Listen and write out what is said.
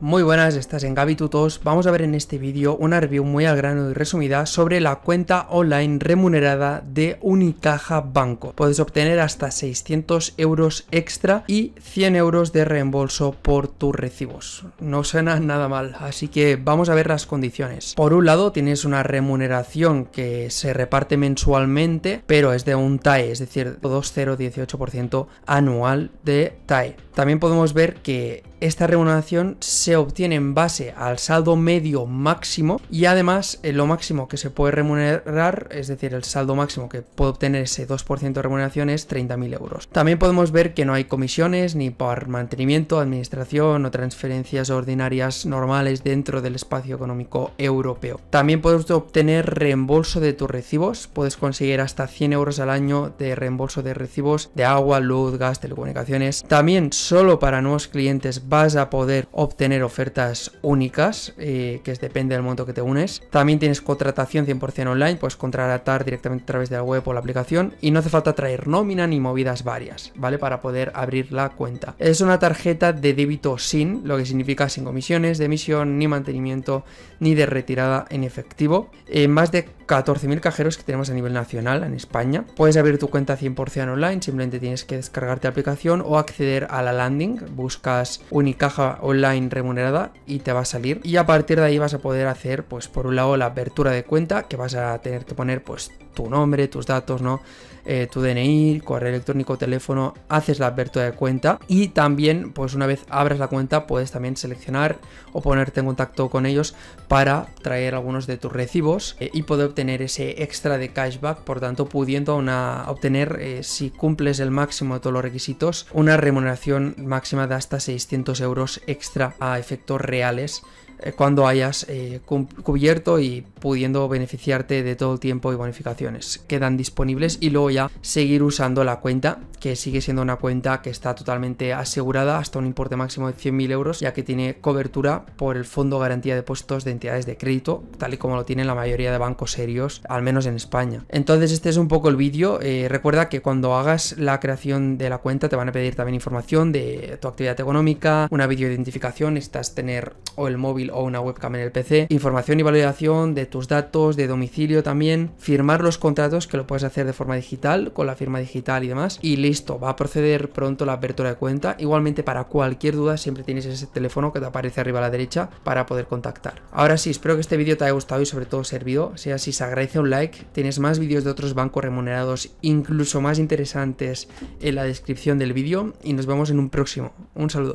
Muy buenas, estás en GabyTutos. Vamos a ver en este vídeo una review muy al grano y resumida sobre la cuenta online remunerada de Unicaja Banco. Puedes obtener hasta 600 euros extra y 100 euros de reembolso por tus recibos. No suena nada mal, así que vamos a ver las condiciones. Por un lado tienes una remuneración que se reparte mensualmente, pero es de un TAE, es decir, 2,018% anual de TAE. También podemos ver que esta remuneración se obtiene en base al saldo medio máximo y además eh, lo máximo que se puede remunerar, es decir, el saldo máximo que puede obtener ese 2% de remuneración es 30.000 euros. También podemos ver que no hay comisiones ni por mantenimiento, administración o transferencias ordinarias normales dentro del espacio económico europeo. También puedes obtener reembolso de tus recibos, puedes conseguir hasta 100 euros al año de reembolso de recibos de agua, luz, gas, telecomunicaciones. También solo para nuevos clientes vas a poder obtener ofertas únicas, eh, que depende del monto que te unes. También tienes contratación 100% online, puedes contratar directamente a través de la web o la aplicación y no hace falta traer nómina ni movidas varias, ¿vale? Para poder abrir la cuenta. Es una tarjeta de débito sin, lo que significa sin comisiones de emisión, ni mantenimiento, ni de retirada en efectivo. Eh, más de 14.000 cajeros que tenemos a nivel nacional en España. Puedes abrir tu cuenta 100% online, simplemente tienes que descargarte la aplicación o acceder a la landing, buscas Unicaja online remunerada y te va a salir. Y a partir de ahí vas a poder hacer, pues por un lado, la apertura de cuenta, que vas a tener que poner pues tu nombre, tus datos, ¿no? Eh, tu DNI, correo electrónico, teléfono, haces la apertura de cuenta y también, pues una vez abras la cuenta, puedes también seleccionar o ponerte en contacto con ellos para traer algunos de tus recibos eh, y poder obtener ese extra de cashback, por tanto, pudiendo obtener, eh, si cumples el máximo de todos los requisitos, una remuneración máxima de hasta 600 euros extra a efectos reales eh, cuando hayas eh, cubierto y pudiendo beneficiarte de todo el tiempo y bonificaciones. Quedan disponibles y luego ya seguir usando la cuenta, que sigue siendo una cuenta que está totalmente asegurada hasta un importe máximo de 100.000 euros, ya que tiene cobertura por el Fondo Garantía de Depósitos de Entidades de Crédito, tal y como lo tienen la mayoría de bancos serios, al menos en España. Entonces este es un poco el vídeo. Eh, recuerda que cuando hagas la creación de la cuenta te van a pedir también información de tu actividad económica, una videoidentificación, necesitas tener o el móvil o una webcam en el PC, información y validación de tus datos, de domicilio también, firmar los contratos que lo puedes hacer de forma digital, con la firma digital y demás, y listo, va a proceder pronto la apertura de cuenta. Igualmente para cualquier duda siempre tienes ese teléfono que te aparece arriba a la derecha para poder contactar. Ahora sí, espero que este vídeo te haya gustado y sobre todo servido, si sea así, se agradece un like, tienes más vídeos de otros bancos remunerados, incluso más interesantes en la descripción del vídeo y nos vemos en un próximo. Un saludo.